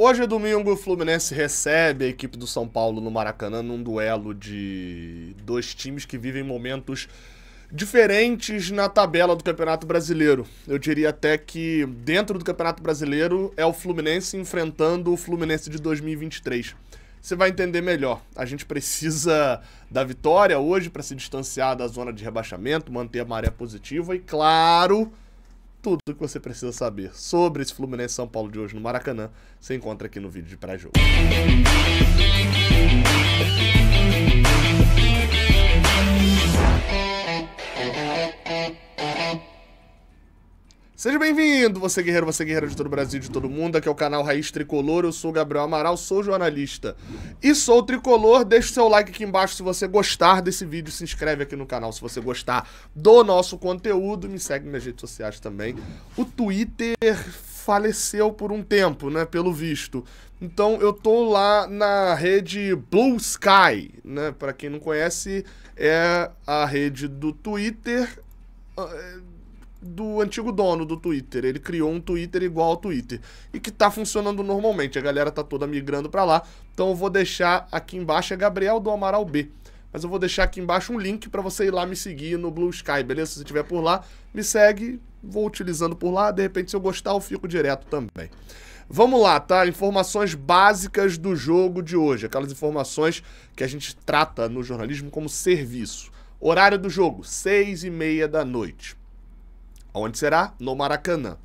Hoje é domingo, o Fluminense recebe a equipe do São Paulo no Maracanã num duelo de dois times que vivem momentos diferentes na tabela do Campeonato Brasileiro. Eu diria até que dentro do Campeonato Brasileiro é o Fluminense enfrentando o Fluminense de 2023. Você vai entender melhor. A gente precisa da vitória hoje para se distanciar da zona de rebaixamento, manter a maré positiva e, claro, tudo o que você precisa saber sobre esse Fluminense São Paulo de hoje no Maracanã, você encontra aqui no vídeo de pré-jogo. Seja bem-vindo, você guerreiro, você guerreira de todo o Brasil, de todo mundo. Aqui é o canal Raiz Tricolor, eu sou o Gabriel Amaral, sou jornalista e sou tricolor. Deixe seu like aqui embaixo se você gostar desse vídeo, se inscreve aqui no canal se você gostar do nosso conteúdo. Me segue nas redes sociais também. O Twitter faleceu por um tempo, né, pelo visto. Então eu tô lá na rede Blue Sky, né, para quem não conhece, é a rede do Twitter... Ah, é do antigo dono do Twitter. Ele criou um Twitter igual ao Twitter e que tá funcionando normalmente. A galera tá toda migrando para lá. Então eu vou deixar aqui embaixo é Gabriel do Amaral B. Mas eu vou deixar aqui embaixo um link para você ir lá me seguir no Blue Sky, beleza? Se você estiver por lá, me segue, vou utilizando por lá. De repente, se eu gostar, eu fico direto também. Vamos lá, tá? Informações básicas do jogo de hoje. Aquelas informações que a gente trata no jornalismo como serviço. Horário do jogo, seis e meia da noite. Onde será? No Maracanã.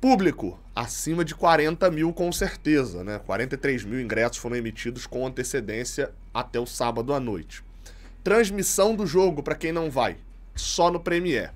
Público, acima de 40 mil com certeza, né? 43 mil ingressos foram emitidos com antecedência até o sábado à noite. Transmissão do jogo para quem não vai, só no Premier.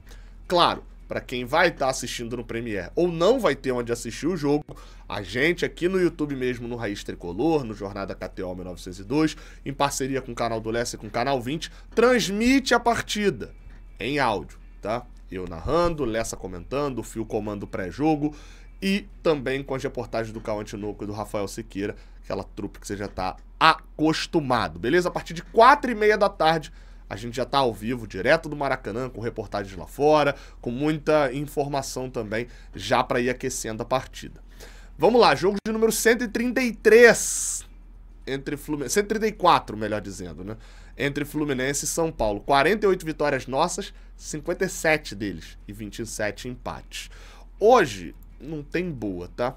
Claro, para quem vai estar tá assistindo no Premiere ou não vai ter onde assistir o jogo, a gente aqui no YouTube mesmo, no Raiz Tricolor, no Jornada KTO 1902, em parceria com o canal do Lessa e com o canal 20, transmite a partida em áudio, tá? Eu narrando, Lessa comentando, o Fio comando pré-jogo e também com as reportagens do Cauã Tinoco e do Rafael Siqueira, aquela trupe que você já está acostumado, beleza? A partir de quatro e meia da tarde, a gente já está ao vivo, direto do Maracanã, com reportagens lá fora, com muita informação também, já para ir aquecendo a partida. Vamos lá, jogo de número 133, entre Fluminense, 134, melhor dizendo, né? entre Fluminense e São Paulo. 48 vitórias nossas, 57 deles e 27 empates. Hoje não tem boa, tá?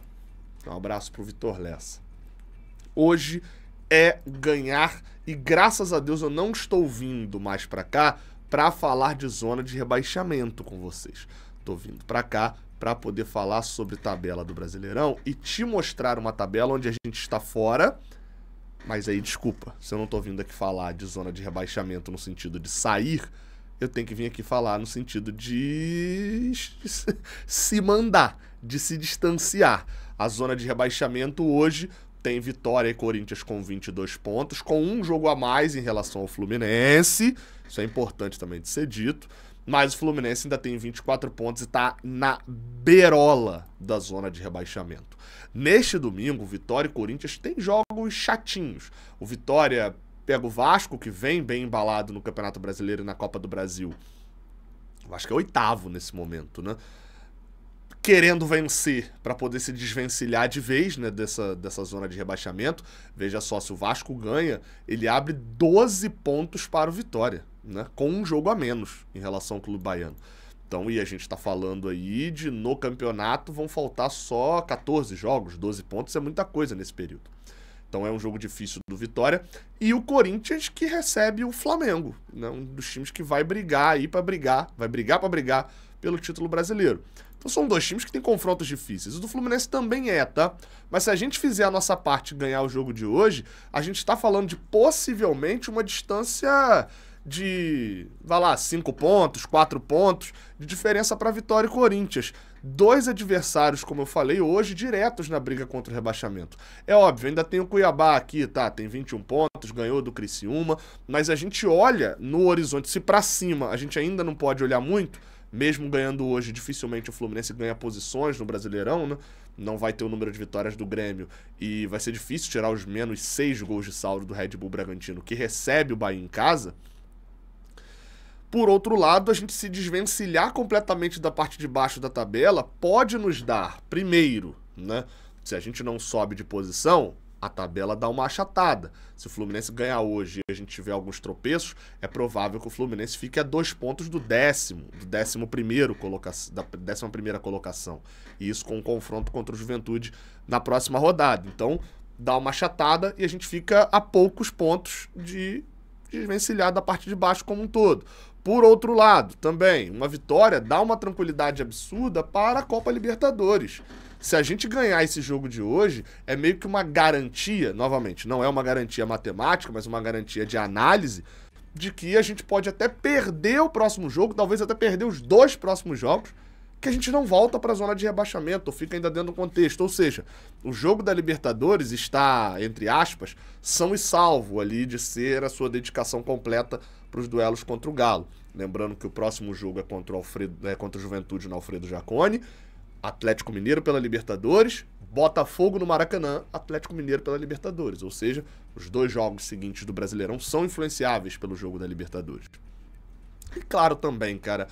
Um abraço pro Vitor Lessa. Hoje é ganhar e graças a Deus eu não estou vindo mais para cá para falar de zona de rebaixamento com vocês. Tô vindo para cá para poder falar sobre tabela do Brasileirão e te mostrar uma tabela onde a gente está fora mas aí, desculpa, se eu não tô vindo aqui falar de zona de rebaixamento no sentido de sair, eu tenho que vir aqui falar no sentido de se mandar, de se distanciar. A zona de rebaixamento hoje tem Vitória e Corinthians com 22 pontos, com um jogo a mais em relação ao Fluminense. Isso é importante também de ser dito. Mas o Fluminense ainda tem 24 pontos e está na berola da zona de rebaixamento. Neste domingo, Vitória e Corinthians têm jogos chatinhos. O Vitória pega o Vasco, que vem bem embalado no Campeonato Brasileiro e na Copa do Brasil. Eu acho que é oitavo nesse momento, né? Querendo vencer para poder se desvencilhar de vez né, dessa, dessa zona de rebaixamento. Veja só, se o Vasco ganha, ele abre 12 pontos para o Vitória né, com um jogo a menos em relação ao Clube Baiano. Então, e a gente está falando aí de no campeonato vão faltar só 14 jogos, 12 pontos é muita coisa nesse período. Então é um jogo difícil do Vitória. E o Corinthians que recebe o Flamengo, né? um dos times que vai brigar aí para brigar, vai brigar para brigar pelo título brasileiro. Então são dois times que têm confrontos difíceis. O do Fluminense também é, tá? Mas se a gente fizer a nossa parte e ganhar o jogo de hoje, a gente está falando de possivelmente uma distância de, vai lá, 5 pontos, 4 pontos de diferença para Vitória e Corinthians. Dois adversários, como eu falei, hoje diretos na briga contra o rebaixamento. É óbvio, ainda tem o Cuiabá aqui, tá? Tem 21 pontos, ganhou do Criciúma, mas a gente olha no horizonte, se para cima a gente ainda não pode olhar muito, mesmo ganhando hoje, dificilmente o Fluminense ganha posições no Brasileirão, né? Não vai ter o número de vitórias do Grêmio e vai ser difícil tirar os menos 6 gols de saldo do Red Bull Bragantino, que recebe o Bahia em casa. Por outro lado, a gente se desvencilhar completamente da parte de baixo da tabela pode nos dar, primeiro, né? Se a gente não sobe de posição, a tabela dá uma achatada. Se o Fluminense ganhar hoje e a gente tiver alguns tropeços, é provável que o Fluminense fique a dois pontos do décimo, do décimo primeiro coloca da décima primeira colocação. E isso com um confronto contra o Juventude na próxima rodada. Então, dá uma achatada e a gente fica a poucos pontos de desvencilhar da parte de baixo como um todo. Por outro lado, também, uma vitória dá uma tranquilidade absurda para a Copa Libertadores. Se a gente ganhar esse jogo de hoje, é meio que uma garantia, novamente, não é uma garantia matemática, mas uma garantia de análise, de que a gente pode até perder o próximo jogo, talvez até perder os dois próximos jogos, que a gente não volta para a zona de rebaixamento, ou fica ainda dentro do contexto. Ou seja, o jogo da Libertadores está, entre aspas, são e salvo ali de ser a sua dedicação completa para os duelos contra o Galo. Lembrando que o próximo jogo é contra o, Alfredo, é contra o Juventude no Alfredo Jacone, Atlético Mineiro pela Libertadores, Botafogo no Maracanã, Atlético Mineiro pela Libertadores. Ou seja, os dois jogos seguintes do Brasileirão são influenciáveis pelo jogo da Libertadores. E claro também, cara,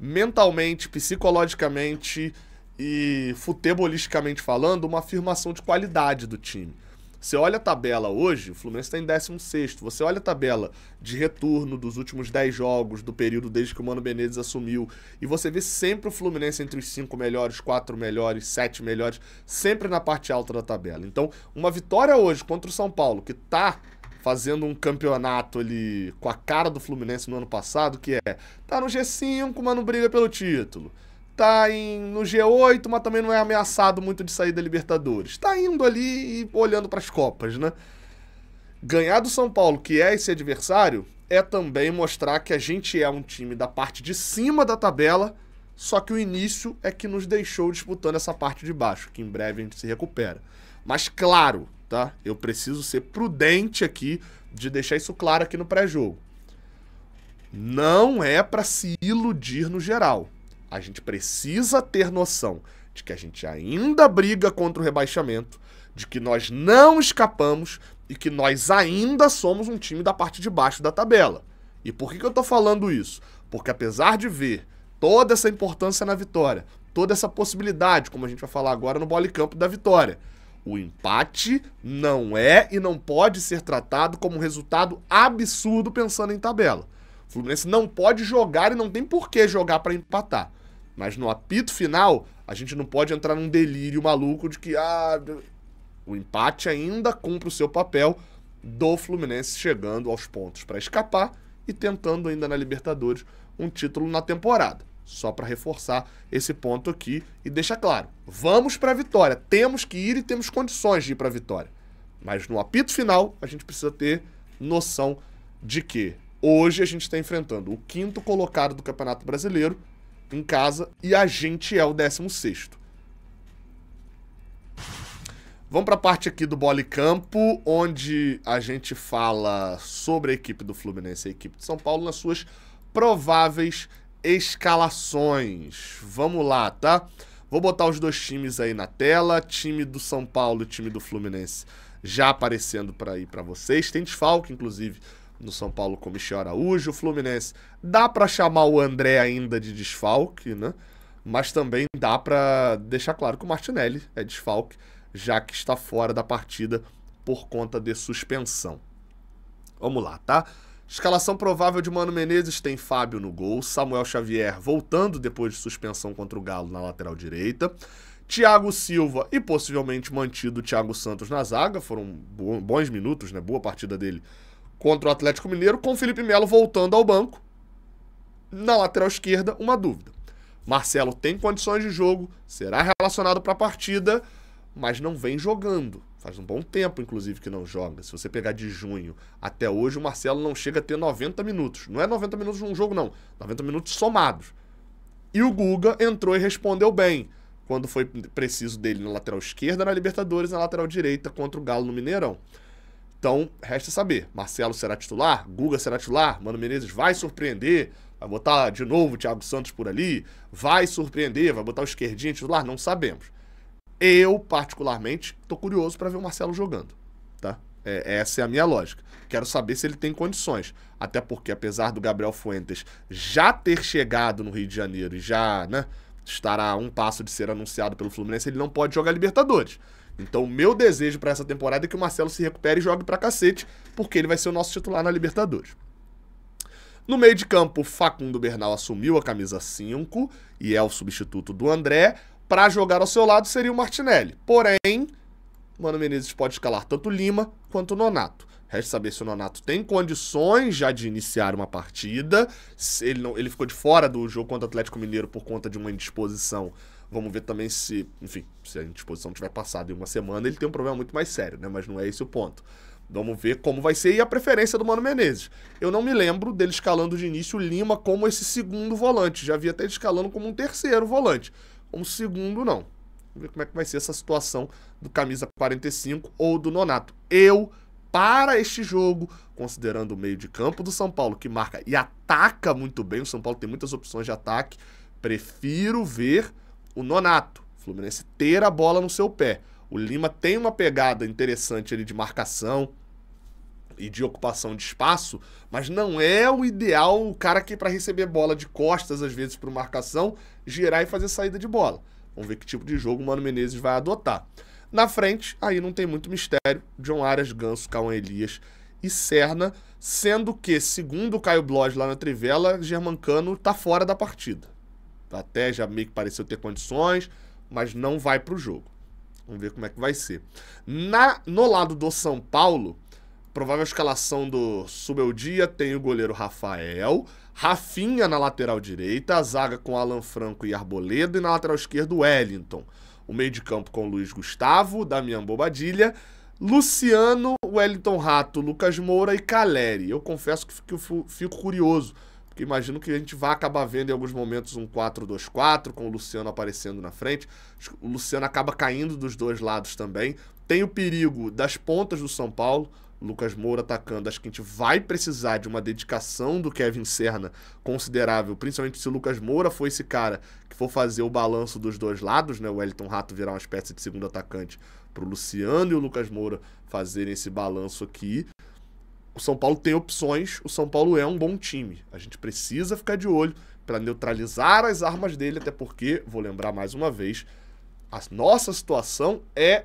mentalmente, psicologicamente e futebolisticamente falando, uma afirmação de qualidade do time. Você olha a tabela hoje, o Fluminense está em 16. Você olha a tabela de retorno dos últimos 10 jogos, do período desde que o Mano Benítez assumiu, e você vê sempre o Fluminense entre os 5 melhores, 4 melhores, 7 melhores, sempre na parte alta da tabela. Então, uma vitória hoje contra o São Paulo, que está fazendo um campeonato ali com a cara do Fluminense no ano passado, que é tá no G5, mas não briga pelo título. Tá em, no G8, mas também não é ameaçado muito de sair da Libertadores. Tá indo ali e olhando para as Copas, né? Ganhar do São Paulo, que é esse adversário, é também mostrar que a gente é um time da parte de cima da tabela, só que o início é que nos deixou disputando essa parte de baixo, que em breve a gente se recupera. Mas claro, tá? Eu preciso ser prudente aqui de deixar isso claro aqui no pré-jogo. Não é para se iludir no geral. A gente precisa ter noção de que a gente ainda briga contra o rebaixamento, de que nós não escapamos e que nós ainda somos um time da parte de baixo da tabela. E por que, que eu tô falando isso? Porque apesar de ver toda essa importância na vitória, toda essa possibilidade, como a gente vai falar agora no bola e campo da vitória, o empate não é e não pode ser tratado como um resultado absurdo pensando em tabela. O Fluminense não pode jogar e não tem por que jogar para empatar. Mas no apito final, a gente não pode entrar num delírio maluco de que ah, o empate ainda cumpre o seu papel do Fluminense chegando aos pontos para escapar e tentando ainda na Libertadores um título na temporada. Só para reforçar esse ponto aqui e deixar claro: vamos para a vitória, temos que ir e temos condições de ir para a vitória. Mas no apito final, a gente precisa ter noção de que hoje a gente está enfrentando o quinto colocado do Campeonato Brasileiro em casa e a gente é o décimo sexto. Vamos para a parte aqui do bola e campo, onde a gente fala sobre a equipe do Fluminense e a equipe de São Paulo nas suas prováveis escalações. Vamos lá, tá? Vou botar os dois times aí na tela, time do São Paulo e time do Fluminense já aparecendo para aí para vocês. Tem desfalque, inclusive, no São Paulo com Michel Araújo. O Fluminense dá para chamar o André ainda de desfalque, né? Mas também dá para deixar claro que o Martinelli é desfalque, já que está fora da partida por conta de suspensão. Vamos lá, tá? Escalação provável de Mano Menezes tem Fábio no gol, Samuel Xavier voltando depois de suspensão contra o Galo na lateral direita, Thiago Silva e possivelmente mantido Thiago Santos na zaga, foram bons minutos, né? Boa partida dele contra o Atlético Mineiro, com Felipe Melo voltando ao banco. Na lateral esquerda, uma dúvida. Marcelo tem condições de jogo, será relacionado para a partida, mas não vem jogando. Faz um bom tempo, inclusive, que não joga. Se você pegar de junho até hoje, o Marcelo não chega a ter 90 minutos. Não é 90 minutos um jogo, não. 90 minutos somados. E o Guga entrou e respondeu bem quando foi preciso dele na lateral esquerda, na Libertadores, na lateral direita contra o Galo no Mineirão. Então, resta saber. Marcelo será titular? Guga será titular? Mano Menezes vai surpreender? Vai botar de novo o Thiago Santos por ali? Vai surpreender? Vai botar o esquerdinho titular? Não sabemos. Eu, particularmente, tô curioso para ver o Marcelo jogando, tá? É, essa é a minha lógica. Quero saber se ele tem condições. Até porque, apesar do Gabriel Fuentes já ter chegado no Rio de Janeiro e já, né, estar a um passo de ser anunciado pelo Fluminense, ele não pode jogar Libertadores. Então, o meu desejo para essa temporada é que o Marcelo se recupere e jogue pra cacete, porque ele vai ser o nosso titular na Libertadores. No meio de campo, Facundo Bernal assumiu a camisa 5 e é o substituto do André para jogar ao seu lado seria o Martinelli. Porém, Mano Menezes pode escalar tanto Lima quanto o Nonato. Resta saber se o Nonato tem condições já de iniciar uma partida. Se ele, não, ele ficou de fora do jogo contra o Atlético Mineiro por conta de uma indisposição. Vamos ver também se, enfim, se a indisposição tiver passado em uma semana, ele tem um problema muito mais sério, né? Mas não é esse o ponto. Vamos ver como vai ser e a preferência do Mano Menezes. Eu não me lembro dele escalando de início o Lima como esse segundo volante. Já havia até escalando como um terceiro volante. Um segundo, não. Vamos ver como é que vai ser essa situação do camisa 45 ou do Nonato. Eu, para este jogo, considerando o meio de campo do São Paulo, que marca e ataca muito bem, o São Paulo tem muitas opções de ataque, prefiro ver o Nonato. O Fluminense ter a bola no seu pé. O Lima tem uma pegada interessante ali de marcação, e de ocupação de espaço, mas não é o ideal o cara que, para receber bola de costas, às vezes, para marcação, girar e fazer saída de bola. Vamos ver que tipo de jogo o Mano Menezes vai adotar. Na frente, aí não tem muito mistério. John Arias, Ganso, Cauã Elias e Serna, sendo que, segundo o Caio Bloch lá na Trivela, Germancano tá fora da partida. Tá até já meio que pareceu ter condições, mas não vai para o jogo. Vamos ver como é que vai ser. Na, no lado do São Paulo, provável escalação do Subeldia tem o goleiro Rafael, Rafinha na lateral direita, a zaga com Alan Franco e Arboleda e na lateral esquerda Wellington. O meio de campo com Luiz Gustavo, Damian Bobadilha, Luciano, Wellington Rato, Lucas Moura e Caleri. Eu confesso que fico, fico curioso, porque imagino que a gente vai acabar vendo em alguns momentos um 4-2-4 com o Luciano aparecendo na frente. O Luciano acaba caindo dos dois lados também. Tem o perigo das pontas do São Paulo, Lucas Moura atacando. Acho que a gente vai precisar de uma dedicação do Kevin Serna considerável, principalmente se o Lucas Moura for esse cara que for fazer o balanço dos dois lados, né? O Wellington Rato virar uma espécie de segundo atacante para o Luciano e o Lucas Moura fazerem esse balanço aqui. O São Paulo tem opções, o São Paulo é um bom time. A gente precisa ficar de olho para neutralizar as armas dele, até porque, vou lembrar mais uma vez, a nossa situação é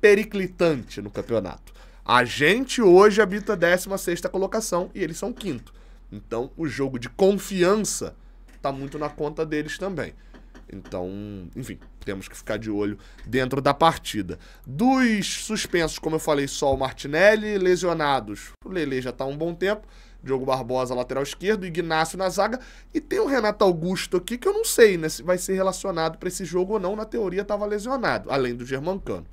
periclitante no campeonato. A gente hoje habita a 16 colocação e eles são quinto. Então o jogo de confiança tá muito na conta deles também. Então, enfim, temos que ficar de olho dentro da partida. Dos suspensos, como eu falei, só o Martinelli, lesionados. O Lele já tá há um bom tempo. Diogo Barbosa, lateral esquerdo, Ignacio na zaga. E tem o Renato Augusto aqui, que eu não sei né, se vai ser relacionado para esse jogo ou não. Na teoria, estava lesionado, além do Germancano.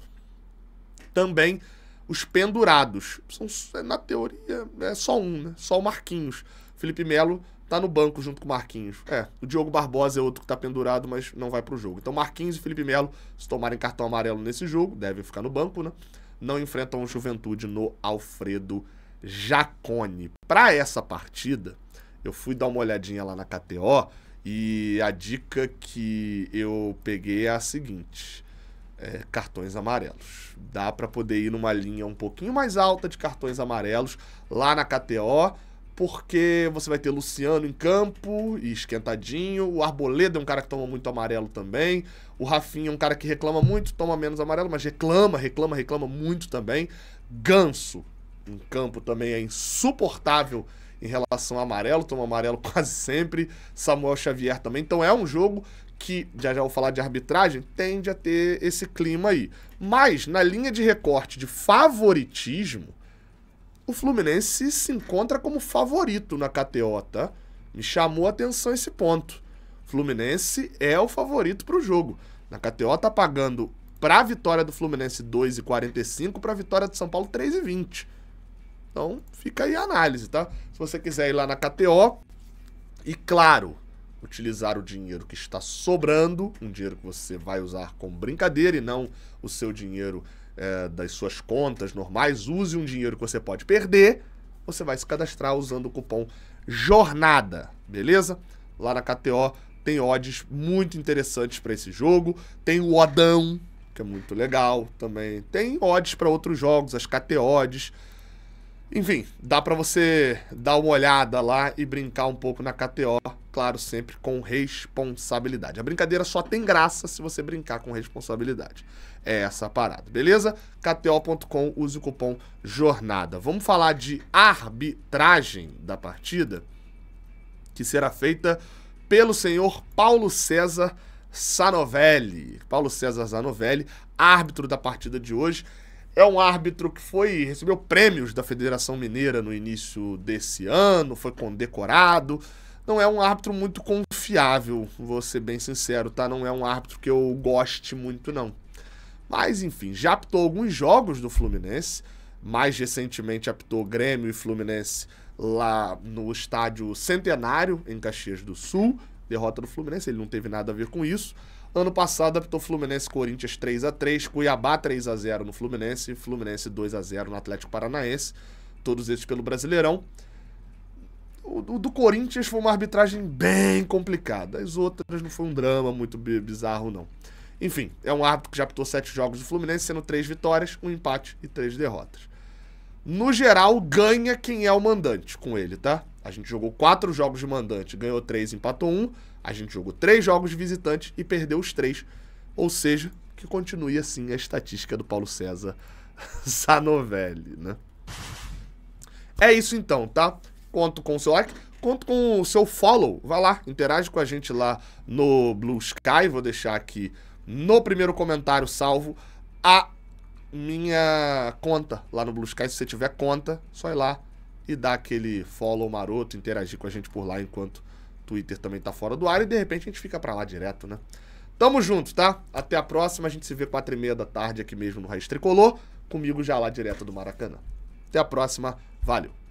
Também os pendurados. São, é, na teoria, é só um, né? Só o Marquinhos. Felipe Melo tá no banco junto com o Marquinhos. É, o Diogo Barbosa é outro que tá pendurado, mas não vai pro jogo. Então Marquinhos e Felipe Melo, se tomarem cartão amarelo nesse jogo, devem ficar no banco, né? Não enfrentam o Juventude no Alfredo Jacone. Para essa partida, eu fui dar uma olhadinha lá na KTO e a dica que eu peguei é a seguinte: é, cartões amarelos. Dá para poder ir numa linha um pouquinho mais alta de cartões amarelos lá na KTO, porque você vai ter Luciano em campo e esquentadinho, o Arboleda é um cara que toma muito amarelo também, o Rafinha é um cara que reclama muito, toma menos amarelo, mas reclama, reclama, reclama muito também. Ganso em campo também é insuportável em relação ao amarelo, toma amarelo quase sempre. Samuel Xavier também. Então é um jogo que já já vou falar de arbitragem, tende a ter esse clima aí. Mas na linha de recorte de favoritismo, o Fluminense se encontra como favorito na KTO, tá? Me chamou a atenção esse ponto. Fluminense é o favorito para o jogo. Na KTO tá pagando para a vitória do Fluminense 2,45, para a vitória do São Paulo 3,20. Então fica aí a análise, tá? Se você quiser ir lá na KTO. E claro, utilizar o dinheiro que está sobrando, um dinheiro que você vai usar com brincadeira e não o seu dinheiro é, das suas contas normais, use um dinheiro que você pode perder, você vai se cadastrar usando o cupom JORNADA, beleza? Lá na KTO tem odds muito interessantes para esse jogo, tem o Odão, que é muito legal também, tem odds para outros jogos, as KTOds. Enfim, dá para você dar uma olhada lá e brincar um pouco na KTO, claro, sempre com responsabilidade. A brincadeira só tem graça se você brincar com responsabilidade. É essa a parada, beleza? KTO.com, use o cupom Jornada. Vamos falar de arbitragem da partida, que será feita pelo senhor Paulo César Sanovelli. Paulo César Sanovelli, árbitro da partida de hoje. É um árbitro que foi recebeu prêmios da Federação Mineira no início desse ano, foi condecorado. Não é um árbitro muito confiável, vou ser bem sincero, tá? Não é um árbitro que eu goste muito, não. Mas, enfim, já apitou alguns jogos do Fluminense. Mais recentemente apitou Grêmio e Fluminense lá no estádio Centenário, em Caxias do Sul. Derrota do Fluminense, ele não teve nada a ver com isso. Ano passado apitou Fluminense Corinthians 3 a 3 Cuiabá 3 a 0 no Fluminense, Fluminense 2 a 0 no Atlético Paranaense, todos esses pelo Brasileirão. O, o do Corinthians foi uma arbitragem bem complicada. As outras não foi um drama muito bizarro, não. Enfim, é um árbitro que já apitou sete jogos do Fluminense, sendo três vitórias, um empate e três derrotas. No geral, ganha quem é o mandante com ele, tá? A gente jogou quatro jogos de mandante, ganhou três, empatou um. A gente jogou três jogos visitantes e perdeu os três. Ou seja, que continue assim a estatística do Paulo César Sanovelli, né? É isso então, tá? Conto com o seu like, conto com o seu follow. Vai lá, interage com a gente lá no Blue Sky. Vou deixar aqui no primeiro comentário salvo a minha conta lá no Blue Sky. Se você tiver conta, só ir lá e dar aquele follow maroto, interagir com a gente por lá enquanto Twitter também tá fora do ar e de repente a gente fica para lá direto, né? Tamo junto, tá? Até a próxima. A gente se vê quatro e meia da tarde aqui mesmo no Raiz Tricolor. Comigo já lá direto do Maracanã. Até a próxima. Valeu.